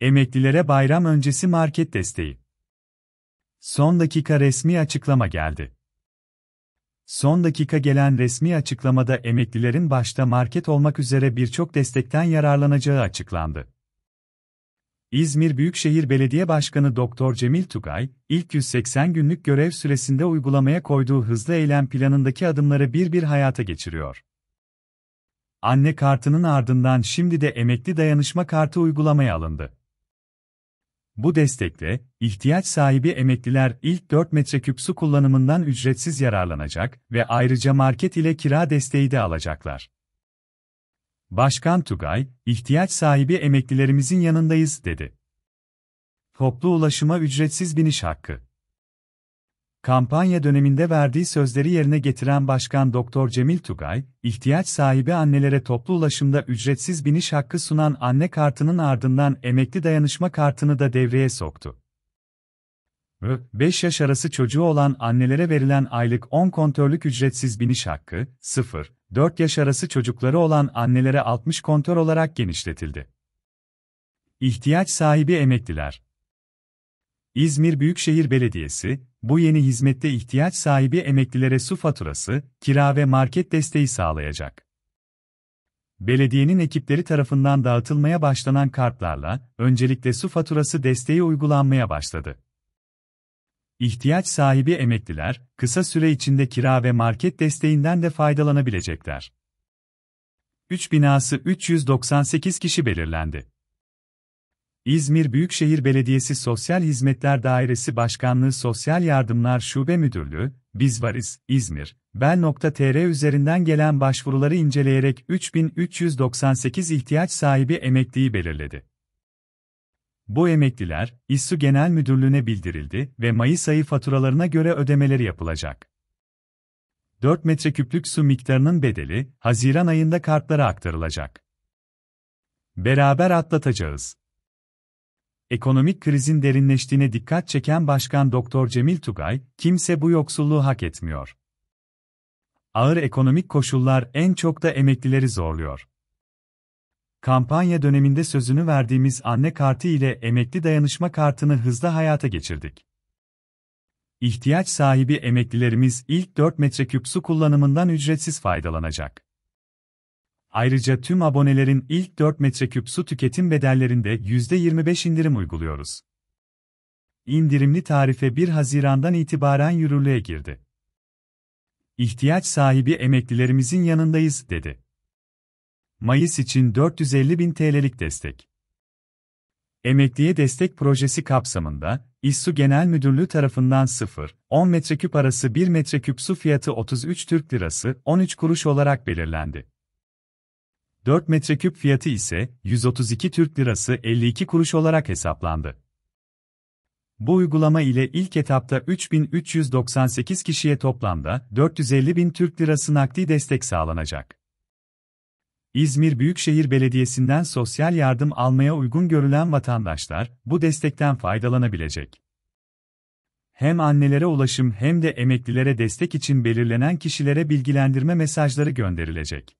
Emeklilere bayram öncesi market desteği. Son dakika resmi açıklama geldi. Son dakika gelen resmi açıklamada emeklilerin başta market olmak üzere birçok destekten yararlanacağı açıklandı. İzmir Büyükşehir Belediye Başkanı Doktor Cemil Tugay, ilk 180 günlük görev süresinde uygulamaya koyduğu hızlı eylem planındaki adımları bir bir hayata geçiriyor. Anne kartının ardından şimdi de emekli dayanışma kartı uygulamaya alındı. Bu destekle, ihtiyaç sahibi emekliler ilk 4 metreküp su kullanımından ücretsiz yararlanacak ve ayrıca market ile kira desteği de alacaklar. Başkan Tugay, ihtiyaç sahibi emeklilerimizin yanındayız dedi. Toplu ulaşıma ücretsiz biniş hakkı Kampanya döneminde verdiği sözleri yerine getiren Başkan Doktor Cemil Tugay, ihtiyaç sahibi annelere toplu ulaşımda ücretsiz biniş hakkı sunan anne kartının ardından emekli dayanışma kartını da devreye soktu. 5 yaş arası çocuğu olan annelere verilen aylık 10 kontörlük ücretsiz biniş hakkı, 0-4 yaş arası çocukları olan annelere 60 kontör olarak genişletildi. İhtiyaç sahibi emekliler İzmir Büyükşehir Belediyesi, bu yeni hizmette ihtiyaç sahibi emeklilere su faturası, kira ve market desteği sağlayacak. Belediyenin ekipleri tarafından dağıtılmaya başlanan kartlarla, öncelikle su faturası desteği uygulanmaya başladı. İhtiyaç sahibi emekliler, kısa süre içinde kira ve market desteğinden de faydalanabilecekler. 3 binası 398 kişi belirlendi. İzmir Büyükşehir Belediyesi Sosyal Hizmetler Dairesi Başkanlığı Sosyal Yardımlar Şube Müdürlüğü, Biz Varız, İzmir, Bel.tr üzerinden gelen başvuruları inceleyerek 3398 ihtiyaç sahibi emekliyi belirledi. Bu emekliler, İSSU Genel Müdürlüğü'ne bildirildi ve Mayıs ayı faturalarına göre ödemeleri yapılacak. 4 metreküplük su miktarının bedeli, Haziran ayında kartlara aktarılacak. Beraber atlatacağız ekonomik krizin derinleştiğine dikkat çeken Başkan Doktor Cemil Tugay, kimse bu yoksulluğu hak etmiyor. Ağır ekonomik koşullar en çok da emeklileri zorluyor. Kampanya döneminde sözünü verdiğimiz anne kartı ile emekli dayanışma kartını hızla hayata geçirdik. İhtiyaç sahibi emeklilerimiz ilk 4 metreküp su kullanımından ücretsiz faydalanacak. Ayrıca tüm abonelerin ilk 4 metreküp su tüketim bedellerinde %25 indirim uyguluyoruz. İndirimli tarife 1 Haziran'dan itibaren yürürlüğe girdi. İhtiyaç sahibi emeklilerimizin yanındayız, dedi. Mayıs için 450 bin TL'lik destek. Emekliye Destek Projesi kapsamında, İSSU Genel Müdürlüğü tarafından 0-10 metreküp arası 1 metreküp su fiyatı 33 Türk Lirası 13 kuruş olarak belirlendi. 4 metreküp fiyatı ise 132 Türk Lirası 52 kuruş olarak hesaplandı. Bu uygulama ile ilk etapta 3398 kişiye toplamda 450 bin Türk Lirası nakdi destek sağlanacak. İzmir Büyükşehir Belediyesi'nden sosyal yardım almaya uygun görülen vatandaşlar bu destekten faydalanabilecek. Hem annelere ulaşım hem de emeklilere destek için belirlenen kişilere bilgilendirme mesajları gönderilecek.